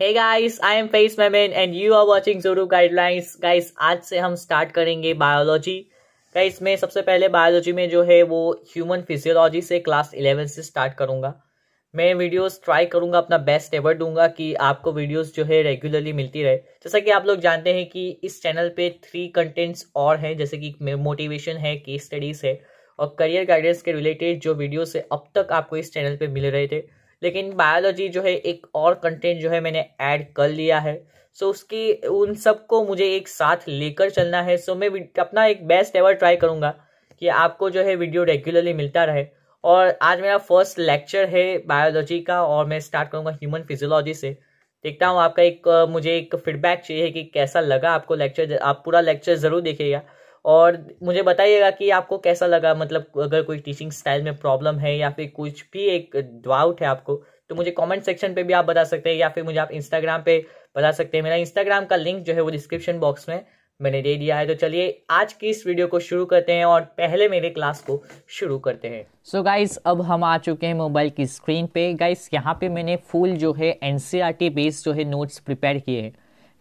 Hey guys I am फेस मेमेन and you are watching जोरू गाइडलाइंस गाइस आज से हम स्टार्ट करेंगे बायोलॉजी गाइस मैं सबसे पहले बायोलॉजी में जो है वो ह्यूमन फिजियोलॉजी से क्लास इलेवन से स्टार्ट करूंगा मैं वीडियोस ट्राई करूंगा अपना बेस्ट एवर दूंगा कि आपको वीडियोस जो है रेगुलरली मिलती रहे जैसा कि आप लोग जानते हैं कि इस चैनल पे थ्री कंटेंट्स और हैं जैसे कि मोटिवेशन है केस स्टडीज़ है और करियर गाइडेंस के रिलेटेड जो वीडियोस है अब तक आपको इस चैनल पे मिल रहे थे लेकिन बायोलॉजी जो है एक और कंटेंट जो है मैंने ऐड कर लिया है सो उसकी उन सबको मुझे एक साथ लेकर चलना है सो मैं अपना एक बेस्ट एवर ट्राई करूँगा कि आपको जो है वीडियो रेगुलरली मिलता रहे और आज मेरा फर्स्ट लेक्चर है बायोलॉजी का और मैं स्टार्ट करूँगा ह्यूमन फिजियोलॉजी से देखता हूँ आपका एक मुझे एक फीडबैक चाहिए कि कैसा लगा आपको लेक्चर आप पूरा लेक्चर ज़रूर देखिएगा और मुझे बताइएगा कि आपको कैसा लगा मतलब अगर कोई टीचिंग स्टाइल में प्रॉब्लम है या फिर कुछ भी एक डाउट है आपको तो मुझे कमेंट सेक्शन पे भी आप बता सकते हैं या फिर मुझे आप इंस्टाग्राम पे बता सकते हैं मेरा इंस्टाग्राम का लिंक जो है वो डिस्क्रिप्शन बॉक्स में मैंने दे दिया है तो चलिए आज की इस वीडियो को शुरू करते हैं और पहले मेरे क्लास को शुरू करते हैं सो so गाइस अब हम आ चुके हैं मोबाइल की स्क्रीन पे गाइस यहाँ पे मैंने फुल जो है एन बेस्ड e जो है नोट्स प्रिपेयर किए हैं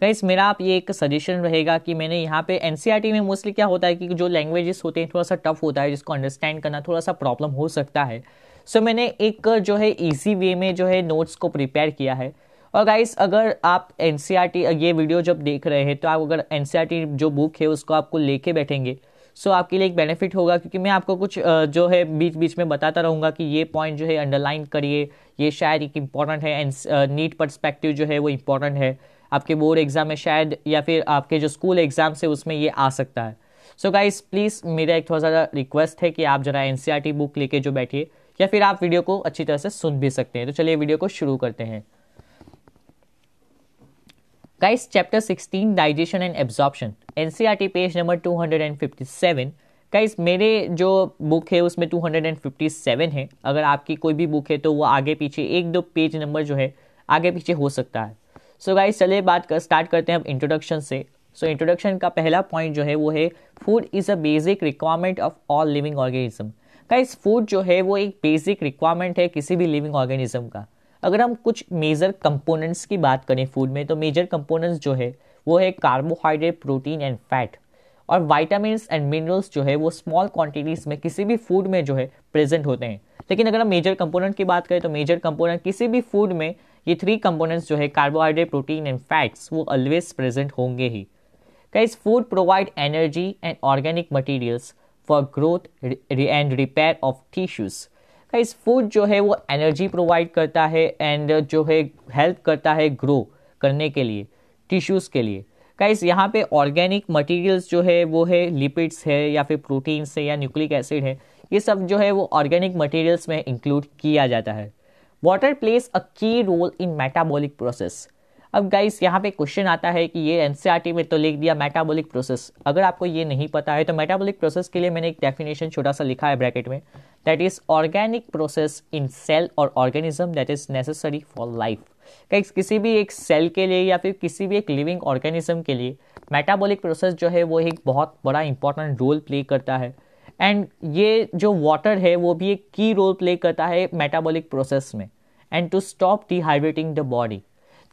गाइस मेरा आप ये एक सजेशन रहेगा कि मैंने यहाँ पे एन e में मोस्टली क्या होता है कि जो लैंग्वेजेस होते हैं थोड़ा सा टफ होता है जिसको अंडरस्टैंड करना थोड़ा सा प्रॉब्लम हो सकता है सो so, मैंने एक जो है ईजी वे में जो है नोट्स को प्रिपेयर किया है और गाइस अगर आप एन e ये वीडियो जब देख रहे हैं तो आप अगर एन e जो बुक है उसको आपको लेके बैठेंगे सो so, आपके लिए एक बेनिफिट होगा क्योंकि मैं आपको कुछ जो है बीच बीच में बताता रहूँगा कि ये पॉइंट जो है अंडरलाइन करिए ये शायद एक इम्पॉर्टेंट है एंड नीट परस्पेक्टिव जो है वो इम्पॉर्टेंट है आपके बोर्ड एग्ज़ाम में शायद या फिर आपके जो स्कूल एग्ज़ाम से उसमें ये आ सकता है सो गाइस प्लीज़ मेरा एक थोड़ा सा रिक्वेस्ट है कि आप जरा एन बुक e लेके जो बैठिए या फिर आप वीडियो को अच्छी तरह से सुन भी सकते हैं तो चलिए वीडियो को शुरू करते हैं guys chapter 16 digestion and absorption NCERT page number 257 guys मेरे जो बुक है उसमें 257 है अगर आपकी कोई भी बुक है तो वो आगे पीछे एक दो पेज नंबर जो है आगे पीछे हो सकता है सो गाइस चलिए बात कर स्टार्ट करते हैं अब इंट्रोडक्शन से सो so, इंट्रोडक्शन का पहला पॉइंट जो है वो है food is a basic requirement of all living organism guys food जो है वो एक बेसिक रिक्वायरमेंट है किसी भी लिविंग ऑर्गेनिज्म का अगर हम कुछ मेजर कंपोनेंट्स की बात करें फूड में तो मेजर कंपोनेंट्स जो है वो है कार्बोहाइड्रेट प्रोटीन एंड फैट और वाइटामस एंड मिनरल्स जो है वो स्मॉल क्वांटिटीज़ में किसी भी फूड में जो है प्रेजेंट होते हैं लेकिन अगर हम मेजर कंपोनेंट की बात करें तो मेजर कंपोनेंट किसी भी फूड में ये थ्री कंपोनेंट्स जो है कार्बोहाइड्रेट प्रोटीन एंड फैट्स वो ऑलवेज प्रेजेंट होंगे ही कैस food provide energy and organic materials for growth and repair of tissues कैस फूड जो है वो एनर्जी प्रोवाइड करता है एंड जो है हेल्प करता है ग्रो करने के लिए टिश्यूज़ के लिए कैस यहाँ पे ऑर्गेनिक मटेरियल्स जो है वो है लिपिड्स है या फिर प्रोटीन्स है या न्यूक्लिक एसिड है ये सब जो है वो ऑर्गेनिक मटेरियल्स में इंक्लूड किया जाता है water plays a key role in metabolic process अब गाइस यहाँ पे क्वेश्चन आता है कि ये एन e में तो लिख दिया मेटाबॉलिक प्रोसेस अगर आपको ये नहीं पता है तो मेटाबॉलिक प्रोसेस के लिए मैंने एक डेफिनेशन छोटा सा लिखा है ब्रैकेट में that is organic process in cell और organism that is necessary for life guys किसी भी एक सेल के लिए या फिर किसी भी एक लिविंग ऑर्गेनिज्म के लिए मेटाबॉलिक प्रोसेस जो है वो एक बहुत बड़ा इंपॉर्टेंट रोल प्ले करता है एंड ये जो वाटर है वो भी एक की रोल प्ले करता है मेटाबॉलिक प्रोसेस में and to stop dehydrating the body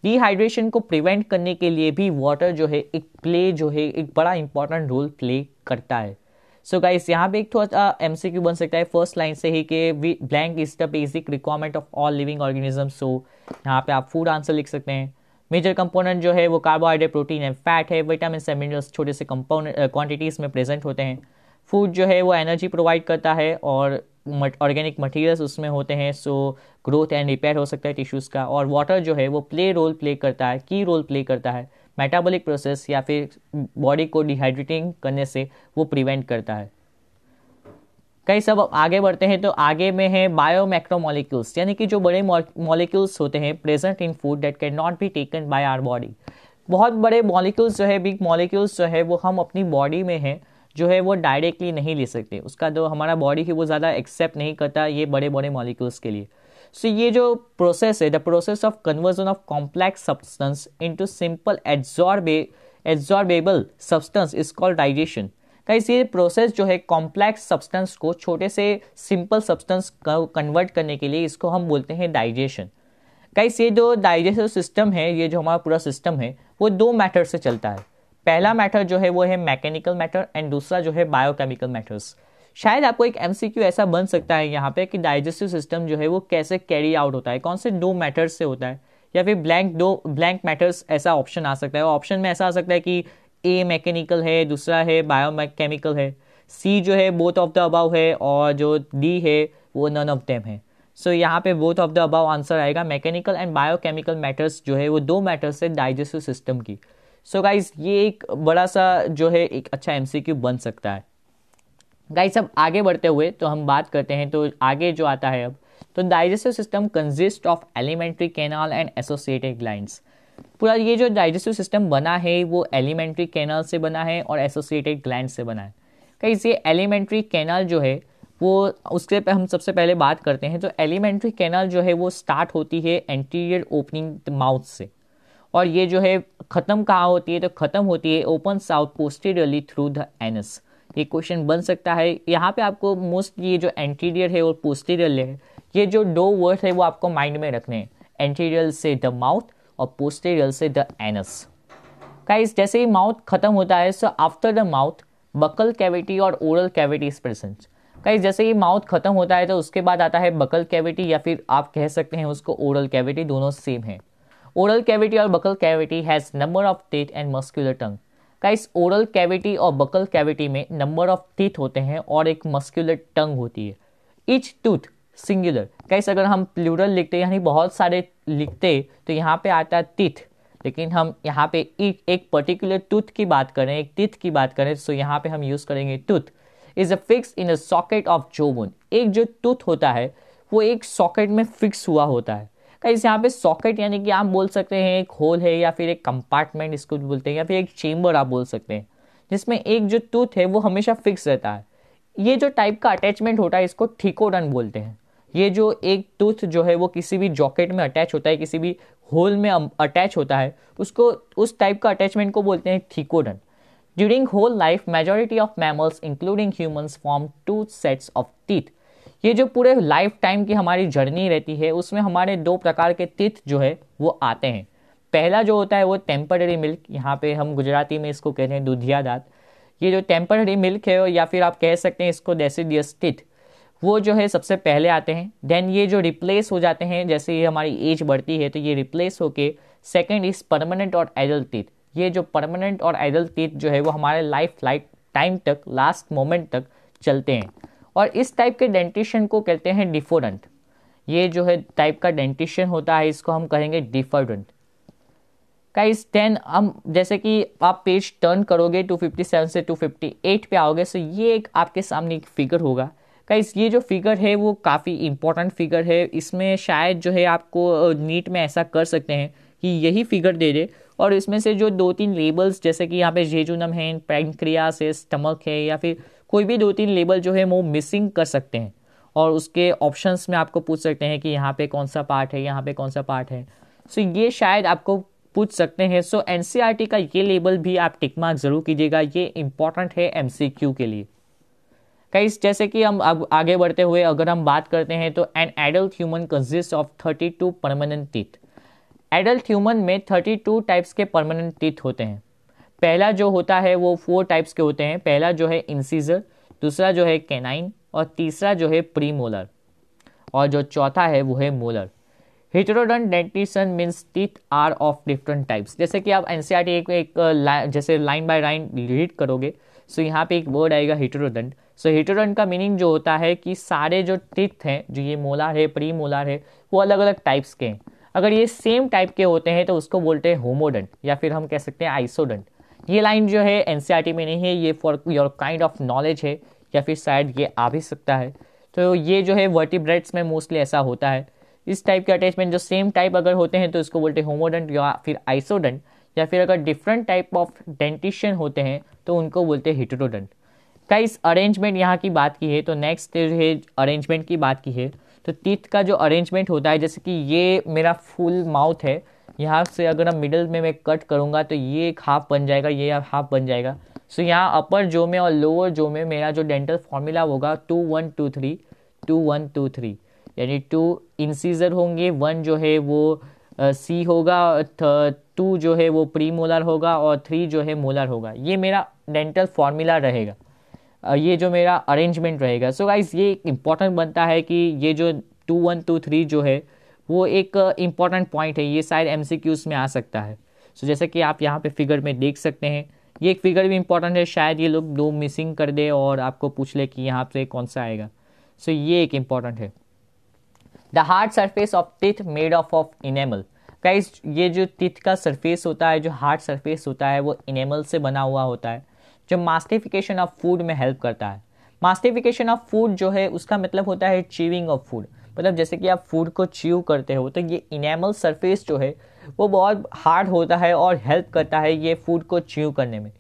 dehydration को प्रिवेंट करने के लिए भी वाटर जो है एक प्ले जो है एक बड़ा इंपॉर्टेंट रोल प्ले करता है सो so गाइस यहाँ पे एक थोड़ा एम सी क्यू बन सकता है फर्स्ट लाइन से ही कि we blank is the basic requirement of all living organism so यहाँ पे आप फूड आंसर लिख सकते हैं मेजर कंपोनेंट जो है वो कार्बोहाइड्रेट प्रोटीन है फैट है विटामिन से मिनरल्स छोटे से कंपोनेंट क्वांटिटीज uh, में प्रेजेंट होते हैं फूड जो है वो एनर्जी प्रोवाइड करता है और ऑर्गेनिक मटेरियल्स उसमें होते हैं सो ग्रोथ एंड रिपेयर हो सकता है टिश्यूज़ का और वाटर जो है वो प्ले रोल प्ले करता है की रोल प्ले करता है मेटाबॉलिक प्रोसेस या फिर बॉडी को डिहाइड्रेटिंग करने से वो प्रिवेंट करता है कई सब आगे बढ़ते हैं तो आगे में है बायो मैक्रो मॉलिक्यूल्स यानी कि जो बड़े मॉलिक्यूल्स होते हैं present in food that can not be taken by our body बहुत बड़े मॉलिक्यूल्स जो है बिग मॉलिक्यूल्स जो है वो हम अपनी बॉडी में हैं जो है वो डायरेक्टली नहीं ले सकते उसका जो तो हमारा बॉडी है वो ज़्यादा एक्सेप्ट नहीं करता ये बड़े बड़े मॉलिक्यूल्स के लिए सो so, ये जो प्रोसेस है the process of conversion of complex substance into simple absorb absorbable substance is called digestion कहीं ये प्रोसेस जो है कॉम्प्लेक्स सब्सटेंस को छोटे से सिंपल सब्सटेंस कन्वर्ट करने के लिए इसको हम बोलते हैं डाइजेशन कहीं ये जो डाइजेस्टिव सिस्टम है ये जो हमारा पूरा सिस्टम है वो दो मैटर से चलता है पहला मैटर जो है वो है मैकेनिकल मैटर एंड दूसरा जो है बायोकेमिकल मैटर्स शायद आपको एक एम ऐसा बन सकता है यहाँ पे कि डाइजेस्टिव सिस्टम जो है वो कैसे कैरी आउट होता है कौन से दो मैटर्स से होता है या फिर ब्लैंक दो ब्लैंक मैटर्स ऐसा ऑप्शन आ सकता है ऑप्शन में ऐसा आ सकता है कि ए मैकेनिकल है दूसरा है बायो केमिकल है सी जो है बोथ ऑफ द अबाव है और जो डी है वो नन ऑफ देम है सो so, यहाँ पे both of the above answer आएगा मैकेनिकल एंड बायोकेमिकल मैटर्स जो है वो दो मैटर्स है डाइजेस्टिव सिस्टम की सो so गाइज ये एक बड़ा सा जो है एक अच्छा एम बन सकता है गाइज अब आगे बढ़ते हुए तो हम बात करते हैं तो आगे जो आता है अब तो digestive system consist of alimentary canal and associated glands पूरा ये जो डाइजेस्टिव सिस्टम बना है वो एलिमेंट्री कैनाल से बना है और एसोसिएटेड ग्लैंड से बना है कहीं ये एलिमेंट्री कैनाल जो है वो उसके पे हम सबसे पहले बात करते हैं तो एलिमेंट्री कैनाल जो है वो स्टार्ट होती है एंटीरियर ओपनिंग माउथ से और ये जो है ख़त्म कहाँ होती है तो ख़त्म होती है open out posteriorly through the anus ये क्वेश्चन बन सकता है यहाँ पे आपको मोस्ट ये जो एंटीरियर है और पोस्टीरियर है ये जो दो वर्ड है वो आपको माइंड में रखने हैं एंटीरियर से द माउथ और पोस्टीरियर से द एनस गाइस जैसे ही माउथ ख़त्म होता है so after the mouth buccal cavity और oral cavity is present guys जैसे ही माउथ ख़त्म होता है तो उसके बाद आता है बकल कैविटी या फिर आप कह सकते हैं उसको ओरल कैविटी दोनों सेम है ओरल कैविटी और buccal cavity has number of teeth and muscular tongue का इस ओरल कैविटी और बकल कैविटी में नंबर ऑफ टीथ होते हैं और एक मस्कुलर टंग होती है ईच टूथ सिंगुलर गाइस अगर हम प्लूरल लिखते यानी बहुत सारे लिखते तो यहाँ पे आता है टीथ लेकिन हम यहाँ पे एक, एक पर्टिकुलर टूथ की बात करें एक टीथ की बात करें सो तो यहाँ पे हम यूज़ करेंगे tooth is a fix in a socket of jawbone एक जो टूथ होता है वो एक सॉकेट में फिक्स हुआ होता है कहीं यहाँ पे सॉकेट यानी कि आप बोल सकते हैं एक होल है या फिर एक कंपार्टमेंट इसको बोलते हैं या फिर एक चेम्बर आप बोल सकते हैं जिसमें एक जो टूथ है वो हमेशा फिक्स रहता है ये जो टाइप का अटैचमेंट होता है इसको ठीकोडन बोलते हैं ये जो एक टूथ जो है वो किसी भी जॉकेट में अटैच होता है किसी भी होल में अटैच होता है उसको उस टाइप का अटैचमेंट को बोलते हैं thecodont during whole life majority of mammals including humans form two sets of teeth ये जो पूरे लाइफ टाइम की हमारी जर्नी रहती है उसमें हमारे दो प्रकार के तीर्थ जो है वो आते हैं पहला जो होता है वो टेम्पररी मिल्क यहाँ पे हम गुजराती में इसको कहते हैं दुधिया दात ये जो टेम्पररी मिल्क है या फिर आप कह सकते हैं इसको डेसीडियस तिथ वो जो है सबसे पहले आते हैं देन ये जो रिप्लेस हो जाते हैं जैसे ये हमारी एज बढ़ती है तो ये रिप्लेस होके सेकेंड इज़ परमानेंट और एडल्ट तिथ ये जो परमानेंट और एडल्ट टीथ जो है वो हमारे लाइफ लाइफ टाइम तक लास्ट मोमेंट तक चलते हैं और इस टाइप के डेंटिशन को कहते हैं डिफोडेंट ये जो है टाइप का डेंटिशन होता है इसको हम कहेंगे डिफोडेंट का इस टेन हम जैसे कि आप पेज टर्न करोगे 257 से 258 पे आओगे सो ये एक आपके सामने एक फिगर होगा गाइस ये जो फिगर है वो काफ़ी इंपॉर्टेंट फिगर है इसमें शायद जो है आपको नीट में ऐसा कर सकते हैं कि यही फिगर दे दे और इसमें से जो दो तीन लेबल्स जैसे कि यहाँ पे जेजुनम है पैंक्रियास है स्टमक है या फिर कोई भी दो तीन लेबल जो है वो मिसिंग कर सकते हैं और उसके ऑप्शंस में आपको पूछ सकते हैं कि यहाँ पे कौन सा पार्ट है यहाँ पे कौन सा पार्ट है सो so, ये शायद आपको पूछ सकते हैं सो एन e का ये लेबल भी आप टिक मार्क ज़रूर कीजिएगा ये इंपॉर्टेंट है एम के लिए कई जैसे कि हम अब आगे बढ़ते हुए अगर हम बात करते हैं तो an adult human consist of thirty two permanent teeth adult human में थर्टी टू टाइप्स के परमानेंट टीथ होते हैं पहला जो होता है वो फोर टाइप्स के होते हैं पहला जो है इंसीजर दूसरा जो है कैनाइन और तीसरा जो है प्री मोलर और जो चौथा है वो है molar heterodont dentition means teeth are of different types जैसे कि आप एन सी e एक, एक जैसे लाइन बाय लाइन रीड करोगे सो यहाँ पे एक वर्ड आएगा हिटरोडन सो so, हिटरोडन का मीनिंग जो होता है कि सारे जो टीथ हैं जो ये मोलार है प्री मोलार है वो अलग अलग टाइप्स के हैं अगर ये सेम टाइप के होते हैं तो उसको बोलते हैं होमोडंट या फिर हम कह सकते हैं आइसोडंट ये लाइन जो है एन e में नहीं है ये for your kind of knowledge है या फिर शायद ये आ भी सकता है तो ये जो है वर्टिब्रेट्स में मोस्टली ऐसा होता है इस टाइप के अटैचमेंट जो सेम टाइप अगर होते हैं तो इसको बोलते हैं होमोडेंट या फिर आइसोडेंट या फिर अगर डिफरेंट टाइप ऑफ डेंटिशियन होते हैं तो उनको बोलते हैं हिटरोडेंट का इस अरेंजमेंट यहाँ की बात की है तो नेक्स्ट जो है अरेंजमेंट की बात की है तो टीथ का जो अरेंजमेंट होता है जैसे कि ये मेरा फुल माउथ है यहाँ से अगर हम मिडल में मैं कट करूँगा तो ये एक हाफ बन जाएगा ये हाफ बन जाएगा सो so, यहाँ अपर जो में और लोअर जो में मेरा जो डेंटल फॉर्मूला होगा two one two three two one two three यानी टू इंसीजर होंगे वन जो है वो सी होगा टू जो है वो प्री मोलर होगा और थ्री जो है मोलर होगा ये मेरा डेंटल फॉर्मूला रहेगा ये जो मेरा अरेंजमेंट रहेगा सो so गाइज ये इम्पॉर्टेंट बनता है कि ये जो टू वन टू थ्री जो है वो एक इम्पॉर्टेंट uh, पॉइंट है ये शायद एम में आ सकता है सो so, जैसे कि आप यहाँ पे फिगर में देख सकते हैं ये एक फिगर भी इम्पॉर्टेंट है शायद ये लोग दो मिसिंग कर दे और आपको पूछ ले कि यहाँ पे कौन सा आएगा सो so, ये एक इम्पॉर्टेंट है the hard surface of teeth made of of enamel guys ये जो टिथ का सरफेस होता है जो हार्ड सरफेस होता है वो इनेमल से बना हुआ होता है जो मास्टिफिकेशन ऑफ फूड में हेल्प करता है मास्टिफिकेशन ऑफ फूड जो है उसका मतलब होता है चीविंग ऑफ फूड मतलब जैसे कि आप फूड को च्यू करते हो तो ये इनेमल सरफेस जो है वो बहुत हार्ड होता है और हेल्प करता है ये फूड को च्यू करने में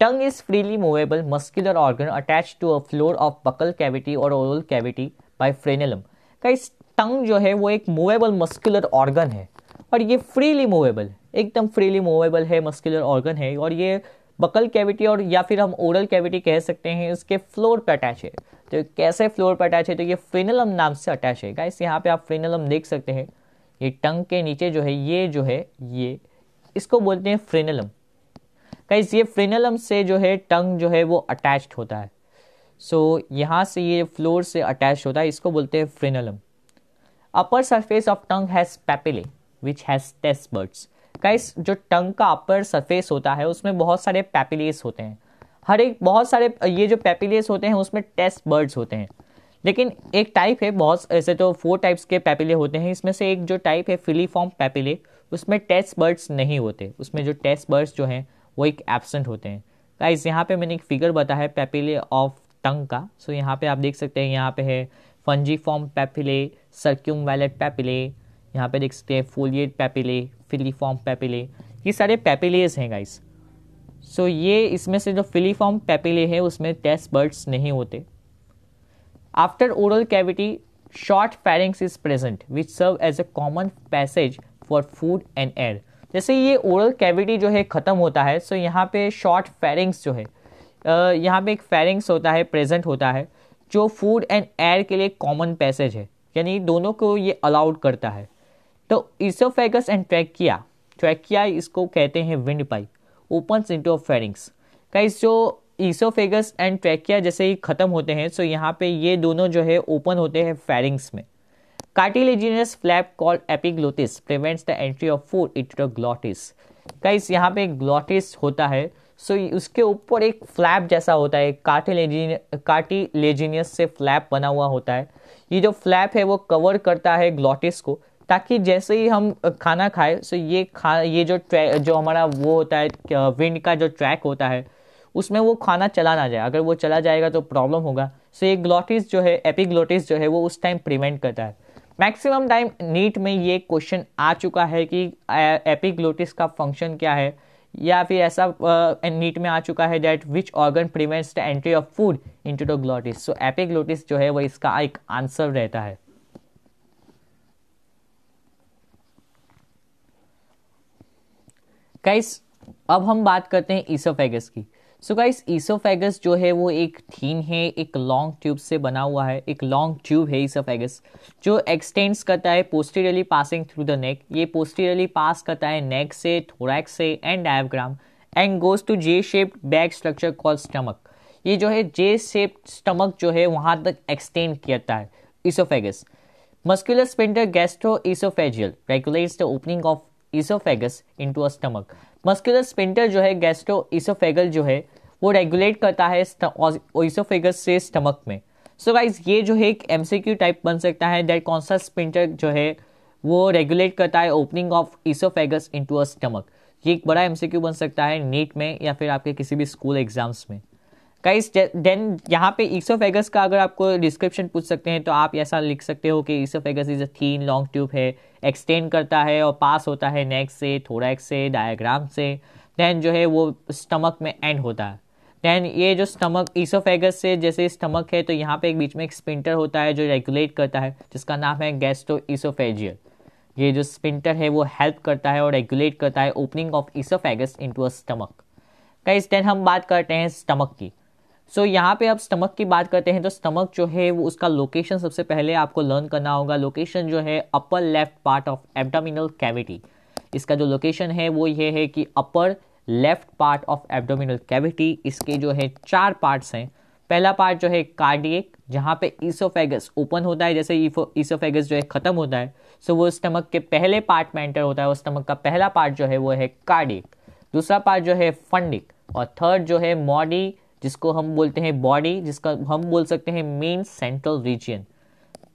tongue is freely movable muscular organ attach to a floor of buccal cavity और ओरल कैविटी बाय फ्रेनेलम का इस टंग जो है वो एक मूवेबल मस्कुलर ऑर्गन है और ये फ्रीली मूवेबल एकदम फ्रीली मूवेबल है मस्कुलर ऑर्गन है और ये बकल कैविटी और या फिर हम ओरल कैविटी कह सकते हैं इसके फ्लोर पर अटैच है तो कैसे फ्लोर पर अटैच है तो ये फ्रेनलम तो नाम से अटैच है गाइस यहाँ पे आप फ्रेनलम देख सकते हैं ये टंग के नीचे जो है ये जो है ये इसको बोलते हैं फ्रेनलम गाइस ये फ्रेनलम से जो है टंग जो है वो अटैच होता है सो so, यहाँ से ये फ्लोर से अटैच होता है इसको बोलते हैं frenulum upper surface of tongue has papillae which has taste buds guys जो टंग का अपर सरफेस होता है उसमें बहुत सारे पैपिलेस होते हैं हर एक बहुत सारे ये जो पैपिलेस होते हैं उसमें टेस्ट बर्ड्स होते हैं लेकिन एक टाइप है बहुत ऐसे तो फोर टाइप्स के पैपिले होते हैं इसमें से एक जो टाइप है फिलीफॉर्म पैपिले उसमें टेस्ट बर्ड्स नहीं होते उसमें जो टेस्ट बर्ड्स जो हैं वो एक एबसेंट होते हैं गाइस यहाँ पे मैंने एक फिगर बताया है पैपिले ऑफ टंग का सो यहाँ पे आप देख सकते हैं यहाँ पे है fungiform papillae circumvallate papillae यहाँ पे देख सकते हैं फोलिएट पैपिले फिलीफॉर्म पैपिले ये सारे पैपिलेज हैं गाइस सो so, ये इसमें से जो फिलीफॉर्म पैपिले है उसमें टेस्ट बर्ड्स नहीं होते after oral cavity short pharynx is present which serve as a common passage for food and air जैसे ये ओरल कैविटी जो है ख़त्म होता है सो so यहाँ पे शॉर्ट फेरिंग्स जो है यहाँ पे एक फेरिंग्स होता है प्रेजेंट होता है जो फूड एंड एयर के लिए कॉमन पैसेज है यानी दोनों को ये अलाउड करता है तो इसोफेगस एंड ट्रैकिया ट्रैकिया इसको कहते हैं wind pipe open into pharynx इस जो ईसोफेगस एंड ट्रैकिया जैसे ही ख़त्म होते हैं सो यहाँ पे ये दोनों जो है ओपन होते हैं फेरिंग्स में cartilaginous flap call epiglottis prevents the entry of food it the glottis guys यहाँ पे ग्लॉटिस होता है सो so, उसके ऊपर एक फ्लैप जैसा होता है कार्टिलेजिन कार्टिलेजिनियस से फ्लैप बना हुआ होता है ये जो फ्लैप है वो कवर करता है ग्लॉटिस को ताकि जैसे ही हम खाना खाए सो ये खा ये जो ट्रैक जो हमारा वो होता है विंड का जो ट्रैक होता है उसमें वो खाना चला ना जाए अगर वो चला जाएगा तो प्रॉब्लम होगा सो ये ग्लोटिस जो है एपिग्लोटिस जो है वो उस टाइम प्रिवेंट करता है मैक्सिमम टाइम नीट में ये क्वेश्चन आ चुका है कि एपिग्लोटिस का फंक्शन क्या है या फिर ऐसा नीट में आ चुका है that which organ prevents the entry of food into the glottis so epiglottis जो है वो इसका एक आंसर रहता है गाइस अब हम बात करते हैं ईसोफेगस की सो गाइस ईसोफेगस जो है वो एक थीन है एक लॉन्ग ट्यूब से बना हुआ है एक लॉन्ग ट्यूब है ईसोफेगस जो एक्सटेंड्स करता है posteriorly passing through the neck ये पोस्टीरियरली पास करता है नेक से थोरैक्स से and diaphragm and goes to J shaped bag structure call stomach ये जो है जे शेप्ड स्टमक जो है वहाँ तक एक्सटेंड करता है oesophagus muscular sphincter gastro oesophageal regulates the opening of oesophagus into a stomach muscular sphincter जो है गैस्ट्रो इसोफेगल जो है वो रेगुलेट करता है इसोफेगस से स्टमक में सो so गाइज ये जो है एक एम टाइप बन सकता है डेट कौन सा स्पिंटर जो है वो रेगुलेट करता है opening of oesophagus into a stomach ये एक बड़ा एम बन सकता है नीट में या फिर आपके किसी भी स्कूल एग्जाम्स में कई देन यहाँ पे ईसोफेगस का अगर आपको डिस्क्रिप्शन पूछ सकते हैं तो आप ऐसा लिख सकते हो कि oesophagus is a thin long tube है एक्सटेंड करता है और पास होता है नेक से थोड़ा एक से डायग्राम से देन जो है वो स्टमक में एंड होता है देन ये जो स्टमक ईसोफेगस से जैसे स्टमक है तो यहाँ पे एक बीच में एक स्पिंटर होता है जो रेगुलेट करता है जिसका नाम है गैस्टो ईसोफेजियल ये जो स्पिंटर है वो हेल्प करता है और रेगुलेट करता है opening of oesophagus into a stomach कई देन हम बात करते हैं स्टमक की सो so, यहाँ पे आप स्टमक की बात करते हैं तो स्टमक जो है वो उसका लोकेशन सबसे पहले आपको लर्न करना होगा लोकेशन जो है upper left part of abdominal cavity इसका जो लोकेशन है वो ये है कि upper left part of abdominal cavity इसके जो है चार पार्ट्स हैं पहला पार्ट जो है कार्डियक जहाँ पे ईसोफेगस ओपन होता है जैसे ईसोफेगस जो है ख़त्म होता है सो वो स्टमक के पहले पार्ट में एंटर होता है और स्टमक का पहला पार्ट जो है वो है कार्डिक दूसरा पार्ट जो है फंडिक और थर्ड जो है मॉडी जिसको हम बोलते हैं बॉडी जिसका हम बोल सकते हैं मेन सेंट्रल रीजन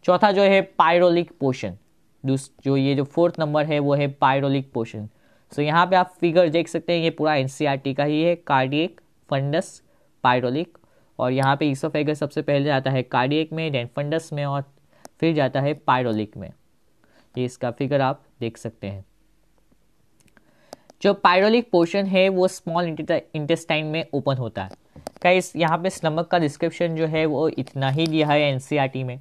चौथा जो है पायरोलिक पोशन जो ये जो फोर्थ नंबर है वो है पायरोलिक पोर्शन सो यहाँ पे आप फिगर देख सकते हैं ये पूरा एन e का ही है कार्डियक फंडस पायरोलिक और यहाँ पे ईसोफेगस सबसे पहले जाता है कार्डियक में डेन फंडस में और फिर जाता है पायरोलिक में ये इसका फिगर आप देख सकते हैं जो पायरोलिक पोर्शन है वो स्मॉल इंटेस्टाइन में ओपन होता है गाइस यहाँ पे स्नमक का डिस्क्रिप्शन जो है वो इतना ही दिया है एन e में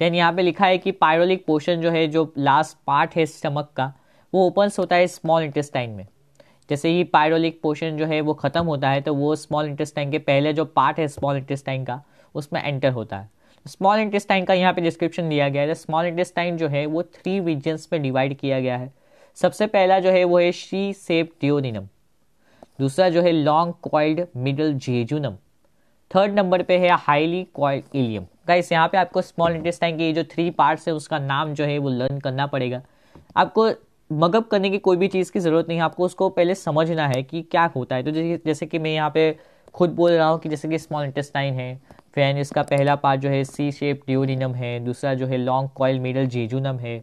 देन यहाँ पे लिखा है कि पायरोलिक पोर्शन जो है जो लास्ट पार्ट है स्टमक का वो ओपन्स होता है स्मॉल इंटेस्टाइन में जैसे ही पायरोलिक पोर्शन जो है वो ख़त्म होता है तो वो स्मॉल इंटेस्टाइन के पहले जो पार्ट है स्मॉल इंटेस्टाइन का उसमें एंटर होता है स्मॉल इंटेस्टाइन का यहाँ पे डिस्क्रिप्शन दिया गया है स्मॉल इंटेस्टाइन जो है वो थ्री रीजन्स में डिवाइड किया गया है सबसे पहला जो है वो है शी सेप डिओनिनम दूसरा जो है long coiled middle jejunum third number पे है हाईली कॉइल्ड इलियम गाइस यहाँ पे आपको स्मॉल इंटेस्टाइन के ये जो थ्री पार्ट्स है उसका नाम जो है वो लर्न करना पड़ेगा आपको मगअप करने की कोई भी चीज़ की ज़रूरत नहीं है आपको उसको पहले समझना है कि क्या होता है तो जैसे कि मैं यहाँ पे खुद बोल रहा हूँ कि जैसे कि स्मॉल इंटेस्टाइन है फैन इसका पहला पार्ट जो है सी शेप ड्यूरिनम है दूसरा जो है लॉन्ग कॉयल मिडल जेजुनम है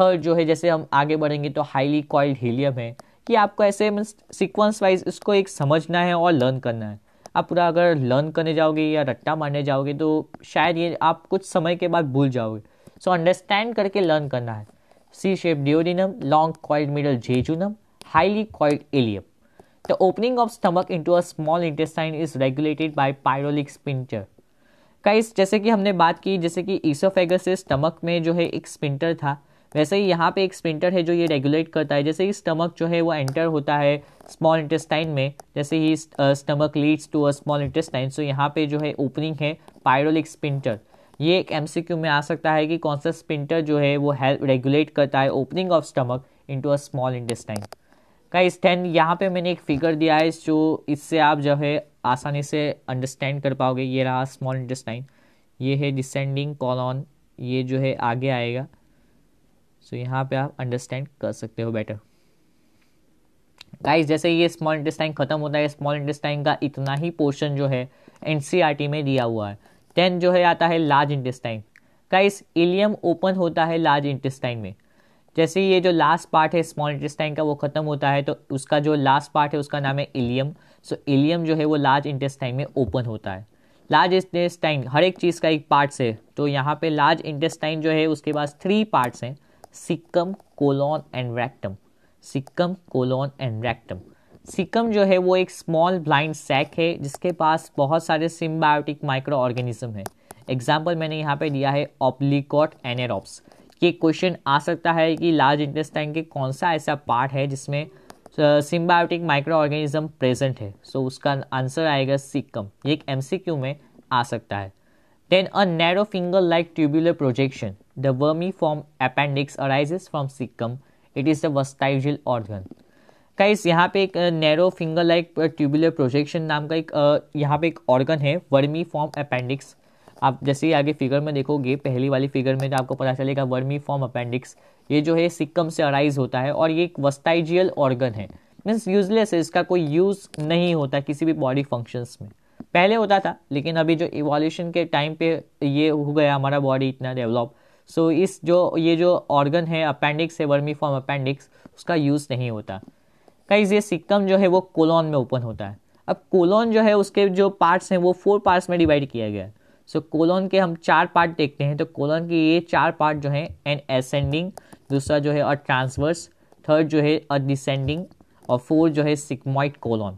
थर्ड जो है जैसे हम आगे बढ़ेंगे तो हाईली कॉइल्ड हीलियम है कि आपको ऐसे सीक्वेंस वाइज इसको एक समझना है और लर्न करना है आप पूरा अगर लर्न करने जाओगे या रट्टा मारने जाओगे तो शायद ये आप कुछ समय के बाद भूल जाओगे सो so, अंडरस्टैंड करके लर्न करना है C shape duodenum long coiled middle jejunum ileum the opening of stomach into a small intestine is regulated by pyloric sphincter का इस जैसे कि हमने बात की जैसे कि ईसोफेगस से स्टमक में जो है एक स्पिंटर था वैसे ही यहाँ पे एक स्प्रिंटर है जो ये रेगुलेट करता है जैसे ही स्टमक जो है वो एंटर होता है स्मॉल इंटेस्टाइन में जैसे ही stomach leads to a small intestine so यहाँ पे जो है ओपनिंग है पायरोलिक स्प्रिंटर ये एक एम में आ सकता है कि कौन सा स्प्रिंटर जो है वो हेल्प रेगुलेट करता है opening of stomach into a small intestine का इस टेन यहाँ पे मैंने एक फिगर दिया है जो इससे आप जो है आसानी से अंडरस्टैंड कर पाओगे ये रहा स्मॉल इंटेस्टाइन ये है डिसेंडिंग कॉलॉन ये जो है आगे आएगा सो यहाँ पे आप अंडरस्टैंड कर सकते हो बेटर गाइस जैसे ये स्मॉल इंटेस्टाइन खत्म होता है स्मॉल इंटेस्टाइन का इतना ही पोर्शन जो है एन e में दिया हुआ है देन जो है आता है large intestine guys ileum open होता है लार्ज इंटेस्टाइन में जैसे ये जो लास्ट पार्ट है स्मॉल इंटेस्टाइन का वो खत्म होता है तो उसका जो लास्ट पार्ट है उसका नाम है इलियम सो इलियम जो है वो लार्ज इंटेस्टाइन में ओपन होता है लार्ज इंटेस्टाइन हर एक चीज़ का एक पार्ट्स है तो यहाँ पे लार्ज इंटेस्टाइन जो है उसके पास थ्री पार्ट्स हैं caecum colon and rectum caecum colon and rectum caecum जो है वो एक स्मॉल ब्लाइंड सैक है जिसके पास बहुत सारे सिम्बायोटिक माइक्रो ऑर्गेनिज्म है एग्जाम्पल मैंने यहाँ पे दिया है ऑप्लिकॉट एनेरोप्स ये क्वेश्चन आ सकता है कि लार्ज इंटेस्टाइन के कौन सा ऐसा पार्ट है जिसमें सिम्बायोटिक माइक्रो ऑर्गेनिज्म प्रेजेंट है सो so, उसका आंसर आएगा सिक्कम ये एक एम में आ सकता है then a narrow finger like tubular projection The vermiform appendix arises from cecum. It is the vestigial organ. guys यहाँ पे एक uh, narrow finger like tubular projection नाम का एक uh, यहाँ पे एक ऑर्गन है वर्मी फॉर्म अपेंडिक्स आप जैसे ही आगे फिगर में देखोगे पहली वाली फिगर में तो आपको पता चलेगा वर्मी फॉर्म अपेंडिक्स ये जो है सिक्कम से अराइज होता है और ये एक वस्ताइजियल ऑर्गन है मीन्स यूजलेस है इसका कोई यूज़ नहीं होता किसी भी बॉडी फंक्शंस में पहले होता था लेकिन अभी जो इवोल्यूशन के टाइम पे ये हो गया हमारा बॉडी इतना डेवलप सो so, इस जो ये जो ऑर्गन है अपेंडिक्स है वर्मी फॉर्म अपेंडिक्स उसका यूज़ नहीं होता कई ये सिक्कम जो है वो कोलोन में ओपन होता है अब कोलोन जो है उसके जो पार्ट्स हैं वो फोर पार्ट्स में डिवाइड किया गया है सो so, कोलोन के हम चार पार्ट देखते हैं तो कोलोन के ये चार पार्ट जो हैं एन एसेंडिंग दूसरा जो है और ट्रांसवर्स थर्ड जो है और डिसेंडिंग और फोर्थ जो है सिकमॉइट कोलोन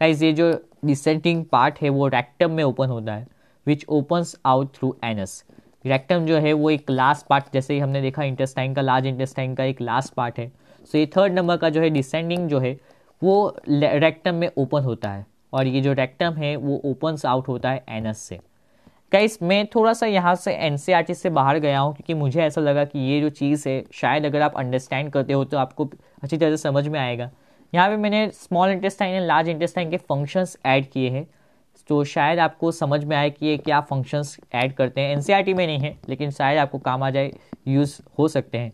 गाइज ये जो डिसेंडिंग पार्ट है वो रैक्टम में ओपन होता है which opens out through anus rectum जो है वो एक लास्ट पार्ट जैसे ही हमने देखा इंटेस्टाइन का लार्ज इंटेस्टाइन का एक लास्ट पार्ट है सो so, ये थर्ड नंबर का जो है डिसेंडिंग जो है वो रेक्टम में ओपन होता है और ये जो रेक्टम है वो ओपन आउट होता है एनस से कई मैं थोड़ा सा यहाँ से एन e से बाहर गया हूँ क्योंकि मुझे ऐसा लगा कि ये जो चीज़ है शायद अगर आप अंडरस्टैंड करते हो तो आपको अच्छी तरह से समझ में आएगा यहाँ पे मैंने small intestine and large intestine के फंक्शंस ऐड किए हैं तो शायद आपको समझ में आए कि ये क्या फंक्शंस ऐड करते हैं एन e में नहीं है लेकिन शायद आपको काम आ जाए यूज़ हो सकते हैं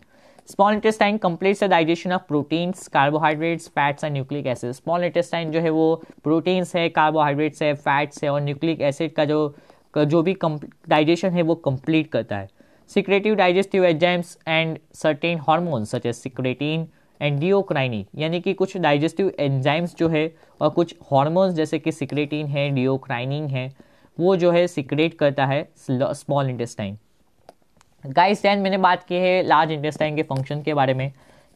small intestine completes the digestion of proteins carbohydrates fats and nucleic acid small intestine जो है वो प्रोटीन्स है कार्बोहाइड्रेट्स है फैट्स है और न्यूक्लिक एसिड का जो जो भी डाइजेशन है वो कंप्लीट करता है secretive digestive enzymes and certain hormones such as secretin endocrinic यानी कि कुछ डाइजेस्टिव एंजाइम्स जो है और कुछ हॉर्मोन्स जैसे कि सिक्रेटिन है डिओक्राइनिंग है वो जो है सिक्रेट करता है स्मॉल इंटेस्टाइन गाइस दैन मैंने बात की है लार्ज इंटेस्टाइन के फंक्शन के बारे में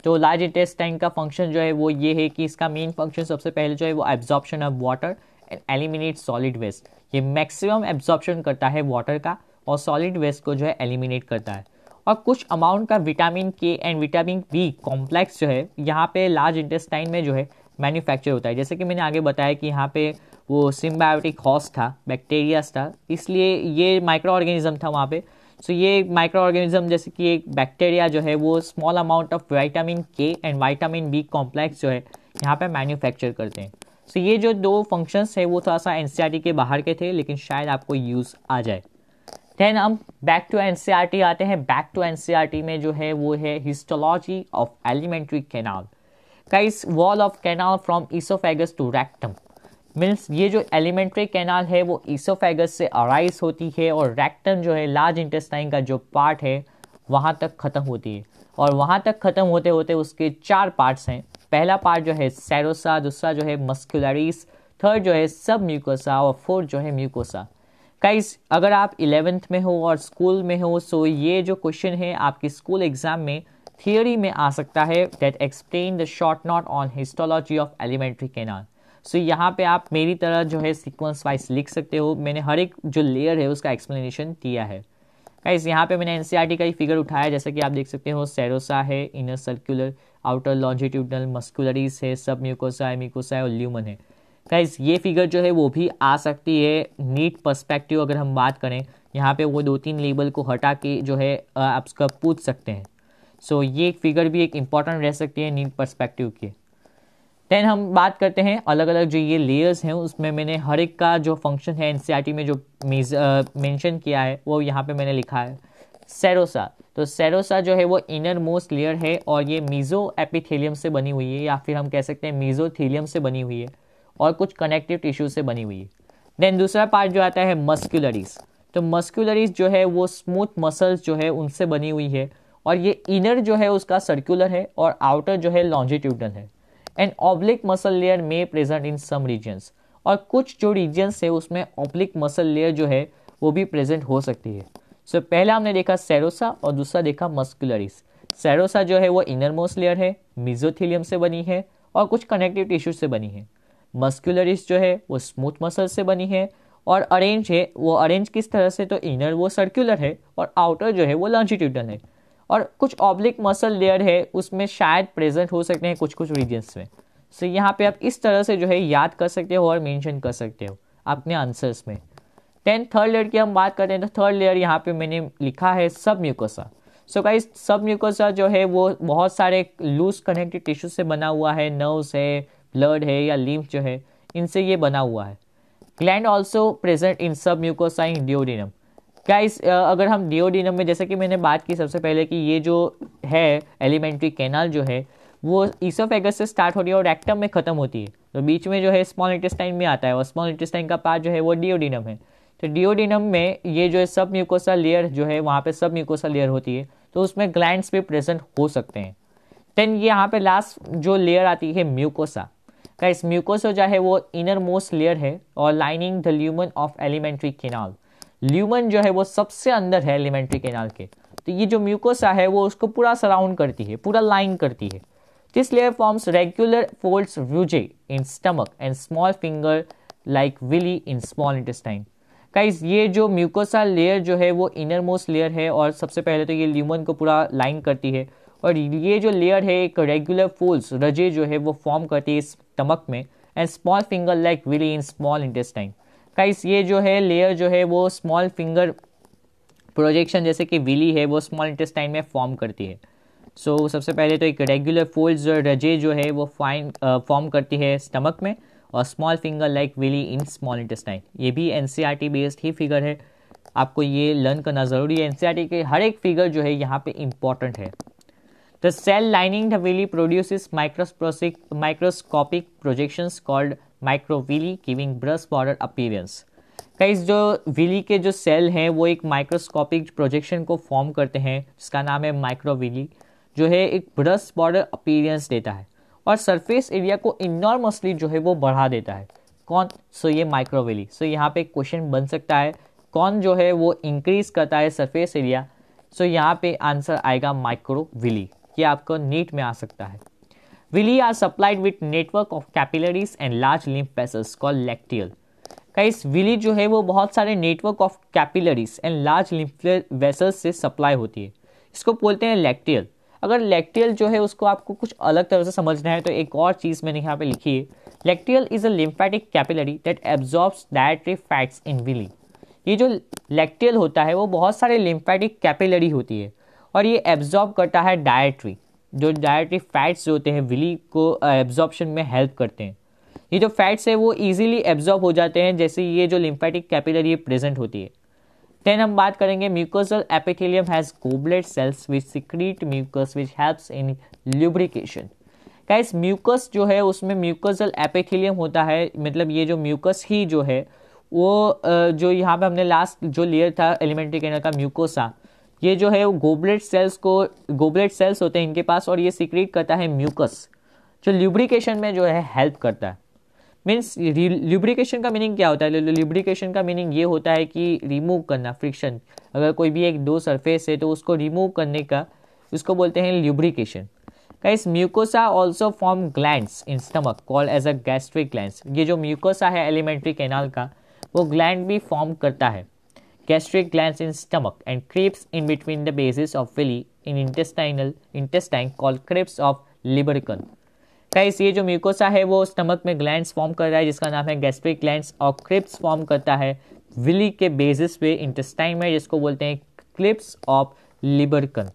तो लार्ज इंटेस्टाइन का फंक्शन जो है वो ये है कि इसका मेन फंक्शन सबसे पहले जो है वो absorption of water and eliminate solid waste ये मैक्सिमम एब्जॉर्प्शन करता है वाटर का और सॉलिड वेस्ट को जो है एलिमिनेट करता है और कुछ अमाउंट का विटामिन के एंड विटामिन बी कॉम्प्लेक्स जो है यहाँ पे लार्ज इंटेस्टाइन में जो है मैन्युफैक्चर होता है जैसे कि मैंने आगे बताया कि यहाँ पे वो सिम्बायोटिक हॉस था बैक्टीरियास था इसलिए ये माइक्रो ऑर्गेनिज्म था वहाँ पे सो ये माइक्रो ऑर्गेनिज्म जैसे कि एक बैक्टीरिया जो है वो small amount of vitamin K and vitamin B complex जो है यहाँ पे मैन्युफैक्चर करते हैं सो so, ये जो दो फंक्शंस है वो थोड़ा सा एन के बाहर के थे लेकिन शायद आपको यूज़ आ जाए देन हम बैक टू एनसीईआरटी आते हैं बैक टू एनसीईआरटी में जो है वो है histology of alimentary canal guys wall of canal from oesophagus to rectum means ये जो एलिमेंट्री कैनाल है वो ईसोफेगस से अराइज होती है और रैक्टम जो है लार्ज इंटेस्टाइन का जो पार्ट है वहाँ तक ख़त्म होती है और वहाँ तक ख़त्म होते होते उसके चार पार्ट्स हैं पहला पार्ट जो है सैरोसा दूसरा जो है मस्कुलरिस थर्ड जो है सब म्यूकोसा और फोर्थ जो है म्यूकोसा गाइज अगर आप इलेवेंथ में हो और स्कूल में हो सो ये जो क्वेश्चन है आपके स्कूल एग्जाम में थियोरी में आ सकता है that explain the short note on histology of alimentary canal so यहाँ पे आप मेरी तरह जो है सीक्वेंस वाइज लिख सकते हो मैंने हर एक जो लेयर है उसका एक्सप्लेनेशन दिया है गाइज यहाँ पे मैंने एनसीईआरटी e का ही फिगर उठाया जैसे कि आप देख सकते हो सेरोसा है inner circular outer longitudinal muscularis है सब म्यूकोसा है म्यूकोसा है और ल्यूमन है गाइज ये फिगर जो है वो भी आ सकती है नीट पर्सपेक्टिव अगर हम बात करें यहाँ पे वो दो तीन लेबल को हटा के जो है आप उसका पूछ सकते हैं सो so, ये फिगर भी एक इम्पॉर्टेंट रह सकती है नीट पर्सपेक्टिव की देन हम बात करते हैं अलग अलग जो ये लेयर्स हैं उसमें मैंने हर एक का जो फंक्शन है एन में जो मैंशन किया है वो यहाँ पे मैंने लिखा है सेरोसा तो सेरोसा जो है वो इनर मोस्ट लेयर है और ये मीज़ो एपिथेलियम से बनी हुई है या फिर हम कह सकते हैं मीज़ोथीलियम से बनी हुई है और कुछ कनेक्टिव टिश्यू से बनी हुई है देन दूसरा पार्ट जो आता है मस्क्यूलरीज तो मस्क्यूलरीज जो है वो स्मूथ मसल्स जो है उनसे बनी हुई है और ये इनर जो है उसका सर्कुलर है और आउटर जो है लॉन्जिट्यूडनल है एंड ऑब्लिक मसल लेयर में प्रेजेंट इन सम रीजन्स और कुछ जो रीजन्स है उसमें ऑब्लिक मसल लेयर जो है वो भी प्रेजेंट हो सकती है सो so, पहला हमने देखा सेरोसा और दूसरा देखा मस्कुलरिस सेरोसा जो है वो इनर मोस्ट लेयर है मिजोथिलियम से बनी है और कुछ कनेक्टिव टिश्यू से बनी है मस्कुलरिस जो है वो स्मूथ मसल से बनी है और अरेंज है वो अरेंज किस तरह से तो इनर वो सर्कुलर है और आउटर जो है वो लॉन्जिट्यूडल है और कुछ ऑब्लिक मसल लेयर है उसमें शायद प्रेजेंट हो सकते हैं कुछ कुछ रीजन्स में सो so, यहाँ पे आप इस तरह से जो है याद कर सकते हो और मेंशन कर सकते हो अपने आंसर्स में टेन थर्ड लेयर की हम बात करते हैं तो थर्ड लेयर यहाँ पे मैंने लिखा है submucosa so guys submucosa जो है वो बहुत सारे लूज कनेक्टेड टिश्यू से बना हुआ है नर्व्स है ब्लड है या लिम्फ जो है इनसे ये बना हुआ है ग्लैंड ऑल्सो प्रेजेंट इन सब म्यूकोसाइन डिओडिनम गाइस अगर हम डिओडिनम में जैसे कि मैंने बात की सबसे पहले कि ये जो है एलिमेंट्री कैनाल जो है वो ईसोफेगस से स्टार्ट हो रही है और एक्टम में ख़त्म होती है तो बीच में जो है स्मॉल इंटेस्टाइन में आता है और स्मॉल इंटेस्टाइन का पार्ट जो है वो डिओडिनम है तो डिओडिनम में ये जो है सब म्यूकोसा लेयर जो है वहाँ पे सब म्यूकोसा लेयर होती है तो उसमें ग्लैंड्स भी प्रेजेंट हो सकते हैं देन यहाँ पे लास्ट जो लेयर आती है म्यूकोसा गाइस म्यूकोसोजा है वो इनर मोस्ट लेयर है और lining the lumen of alimentary canal lumen जो है वो सबसे अंदर है एलिमेंट्री केनाल के तो ये जो म्यूकोसा है वो उसको पूरा सराउंड करती है पूरा लाइन करती है this layer forms regular folds व्यूजे in stomach and small finger like villi in small intestine guys ये जो म्यूकोसा लेयर जो है वो इनर मोस्ट लेयर है और सबसे पहले तो ये ल्यूमन को पूरा लाइन करती है और ये जो लेयर है एक रेगुलर फोल्ड्स रजे जो है वो फॉर्म करती है स्टमक में and small finger like villi in small intestine guys ये जो है लेयर जो है वो स्मॉल फिंगर प्रोजेक्शन जैसे कि विली है वो स्मॉल इंटेस्टाइन में फॉर्म करती है सो so, सबसे पहले तो एक रेगुलर फोल्ड जो रजे जो है वो फाइन फॉर्म करती है स्टमक में और small finger like villi in small intestine ये भी एन बेस्ड e ही फिगर है आपको ये लर्न करना ज़रूरी है एन e के हर एक फिगर जो है यहाँ पे इम्पॉर्टेंट है The cell lining the villi produces microscopic projections called microvilli, giving brush border appearance. कई जो विली के जो सेल हैं वो एक माइक्रोस्कोपिक प्रोजेक्शन को फॉर्म करते हैं जिसका नाम है माइक्रोविली जो है एक ब्रश बॉर्डर अपीरियंस देता है और सरफेस एरिया को इनॉर्मसली जो है वो बढ़ा देता है कौन सो ये माइक्रोविली सो यहाँ पे क्वेश्चन बन सकता है कौन जो है वो इंक्रीज करता है सरफेस एरिया सो यहाँ पे आंसर आएगा माइक्रोविली ये आपको नीट में आ सकता है villi are supplied with network of capillaries and large lymph vessels call lacteal guys villi जो है वो बहुत सारे network of capillaries and large lymph vessels से सप्लाई होती है इसको बोलते हैं लेक्टियल अगर लेक्टियल जो है उसको आपको कुछ अलग तरह से समझना है तो एक और चीज़ मैंने यहाँ पे लिखी है lacteal is a lymphatic capillary that absorbs dietary fats in villi ये जो लेक्टियल होता है वो बहुत सारे लिम्फेटिक कैपिलरी होती है और ये एब्जॉर्ब करता है डायट्री जो डायट्री फैट्स जो होते हैं विली को एब्जॉर्बशन में हेल्प करते हैं ये जो फैट्स है वो इजीली एब्जॉर्ब हो जाते हैं जैसे ये जो लिम्फेटिक कैपिलर ये प्रेजेंट होती है देन हम बात करेंगे mucosal epithelium has goblet cells which secrete mucus which helps in lubrication इस म्यूकस जो है उसमें म्यूकोसल एपिथेलियम होता है मतलब ये जो म्यूकस ही जो है वो जो यहाँ पे हमने लास्ट जो लेयर था एलिमेंट्री कैनल का म्यूकोसा ये जो है वो गोबलेट सेल्स को गोबलेट सेल्स होते हैं इनके पास और ये सीक्रेट करता है म्यूकस जो ल्यूब्रिकेशन में जो है हेल्प करता है मीन्स ल्यूब्रिकेशन का मीनिंग क्या होता है ल्यूब्रिकेशन का मीनिंग ये होता है कि रिमूव करना फ्रिक्शन अगर कोई भी एक दो सरफेस है तो उसको रिमूव करने का उसको बोलते हैं lubrication guys mucosa also form glands in stomach call as a gastric glands ये जो म्यूकोसा है एलिमेंट्री कैनाल का वो ग्लैंड भी फॉर्म करता है gastric glands in stomach and crepes in between the bases of villi in intestinal intestine called crepes of Lieberkühn guys ये जो म्यूकोसा है वो स्टमक में ग्लैंड्स फॉर्म रहा है जिसका नाम है गैस्ट्रिक ग्लैंड्स और क्रिप्स फॉर्म करता है विली के बेसिस पे इंटेस्टाइन में जिसको बोलते हैं क्लिप्स ऑफ लिबरकन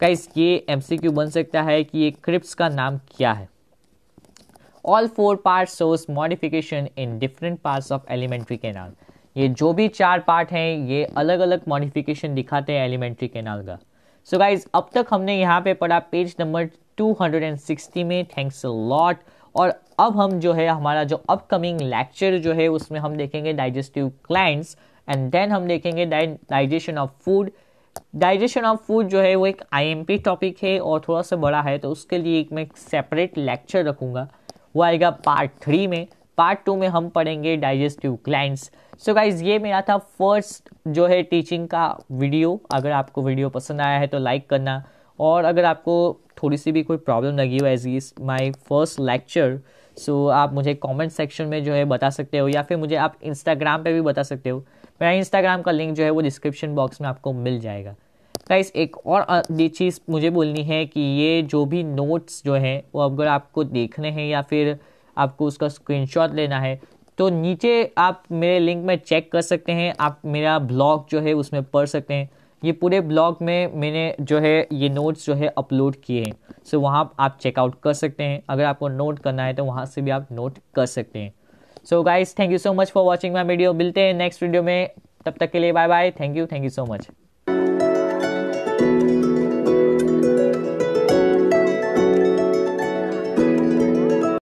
गाइस ये एमसीक्यू बन सकता है कि ये क्रिप्स का नाम क्या है all four part sources modification in different parts of alimentary canal ये जो भी चार पार्ट हैं ये अलग अलग मॉडिफिकेशन दिखाते हैं एलिमेंट्री कैनाल का सो so गाइज अब तक हमने यहाँ पे पढ़ा पेज नंबर 260 में थैंक्स लॉट और अब हम जो है हमारा जो अपकमिंग लेक्चर जो है उसमें हम देखेंगे डाइजेस्टिव क्लाइंट्स एंड देन हम देखेंगे digestion of food digestion of food जो है वो एक आईएमपी टॉपिक है और थोड़ा सा बड़ा है तो उसके लिए एक मैं सेपरेट लेक्चर रखूँगा वो आएगा पार्ट थ्री में पार्ट टू में हम पढ़ेंगे डाइजेस्टिव क्लाइंट्स सो गाइज ये मेरा था फर्स्ट जो है टीचिंग का वीडियो अगर आपको वीडियो पसंद आया है तो लाइक करना और अगर आपको थोड़ी सी भी कोई प्रॉब्लम लगी हो as is my first lecture so आप मुझे कमेंट सेक्शन में जो है बता सकते हो या फिर मुझे आप इंस्टाग्राम पे भी बता सकते हो मेरा इंस्टाग्राम का लिंक जो है वो डिस्क्रिप्शन बॉक्स में आपको मिल जाएगा गाइस एक और चीज़ मुझे बोलनी है कि ये जो भी नोट्स जो हैं वो अगर आपको देखने हैं या फिर आपको उसका स्क्रीनशॉट लेना है तो नीचे आप मेरे लिंक में चेक कर सकते हैं आप मेरा ब्लॉग जो है उसमें पढ़ सकते हैं ये पूरे ब्लॉग में मैंने जो है ये नोट्स जो है अपलोड किए हैं सो वहाँ आप चेकआउट कर सकते हैं अगर आपको नोट करना है तो वहाँ से भी आप नोट कर सकते हैं so guys thank you so much for watching my video मिलते हैं नेक्स्ट वीडियो में तब तक के लिए bye bye thank you thank you so much